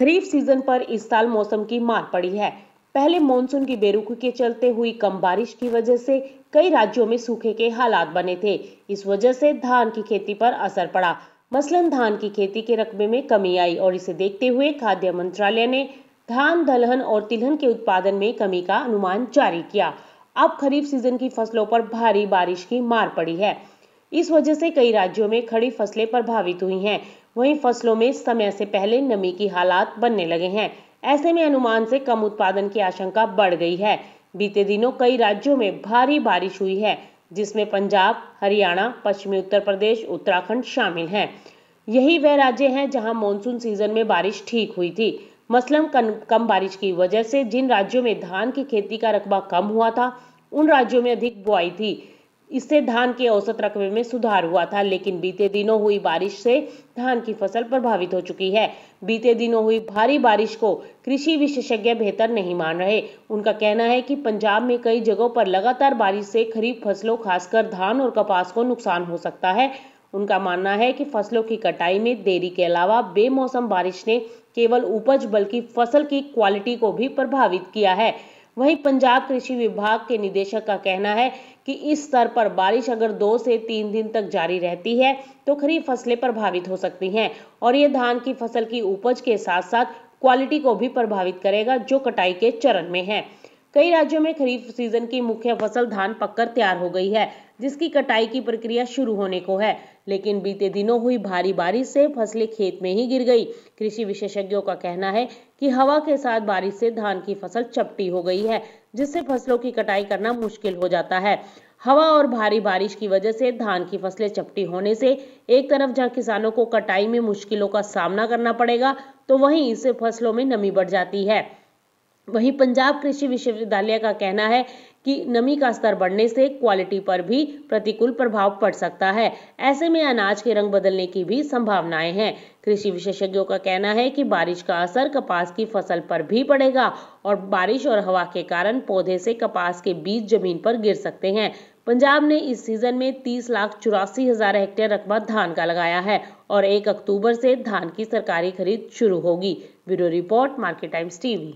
खरीफ season पर इस साल मौसम की मार पड़ी है पहले मानसून की बेरुखी के चलते हुई कम बारिश की वजह से कई राज्यों में सूखे के हालात बने थे इस वजह से धान की खेती पर असर पड़ा मसलन धान की खेती के रकबे में कमी आई और इसे देखते हुए खाद्य मंत्रालय ने धान दलहन और तिलहन के उत्पादन में कमी का अनुमान जारी किया अब खरीफ सीजन की फसलों पर भारी बारिश की मार पड़ी है इस वजह से कई राज्यों में खड़ी फसलें प्रभावित हुई हैं वहीं फसलों में समय से पहले नमी की हालात बनने लगे हैं ऐसे में अनुमान से कम उत्पादन की आशंका बढ़ गई है बीते दिनों कई राज्यों में भारी बारिश हुई है जिसमें पंजाब हरियाणा पश्चिमी उत्तर प्रदेश उत्तराखंड शामिल हैं यही वह राज्य हैं जहां मानसून सीजन में बारिश ठीक हुई थी मसलन कम बारिश की वजह से जिन राज्यों में धान की खेती का रकबा कम हुआ था उन राज्यों में अधिक बुआई थी इससे धान के औसत रकबे में सुधार हुआ था लेकिन बीते दिनों हुई बारिश से धान की फसल प्रभावित हो चुकी है बीते दिनों हुई भारी बारिश को कृषि विशेषज्ञ बेहतर नहीं मान रहे उनका कहना है कि पंजाब में कई जगहों पर लगातार बारिश से खरीफ फसलों खासकर धान और कपास को नुकसान हो सकता है उनका मानना है कि फसलों की कटाई में देरी के अलावा बेमौसम बारिश ने केवल उपज बल्कि फसल की क्वालिटी को भी प्रभावित किया है वहीं पंजाब कृषि विभाग के निदेशक का कहना है कि इस स्तर पर बारिश अगर दो से तीन दिन तक जारी रहती है तो खरीफ फसलें प्रभावित हो सकती हैं और ये धान की फसल की उपज के साथ साथ क्वालिटी को भी प्रभावित करेगा जो कटाई के चरण में है कई राज्यों में खरीफ सीजन की मुख्य फसल धान पककर तैयार हो गई है जिसकी कटाई की प्रक्रिया शुरू होने को है लेकिन बीते दिनों हुई भारी बारिश से फसलें खेत में ही गिर गई कृषि विशेषज्ञों का कहना है कि हवा के साथ बारिश से धान की फसल चपटी हो गई है जिससे फसलों की कटाई करना मुश्किल हो जाता है हवा और भारी बारिश की वजह से धान की फसलें चपटी होने से एक तरफ जहां किसानों को कटाई में मुश्किलों का सामना करना पड़ेगा तो वहीं इससे फसलों में नमी बढ़ जाती है वहीं पंजाब कृषि विश्वविद्यालय का कहना है कि नमी का स्तर बढ़ने से क्वालिटी पर भी प्रतिकूल प्रभाव पड़ सकता है ऐसे में अनाज के रंग बदलने की भी संभावनाएं हैं कृषि विशेषज्ञों का कहना है कि बारिश का असर कपास की फसल पर भी पड़ेगा और बारिश और हवा के कारण पौधे से कपास के बीज जमीन पर गिर सकते हैं पंजाब ने इस सीजन में तीस लाख चौरासी हजार हेक्टेयर रकबा धान का लगाया है और एक अक्टूबर से धान की सरकारी खरीद शुरू होगी bureau report Market Times TV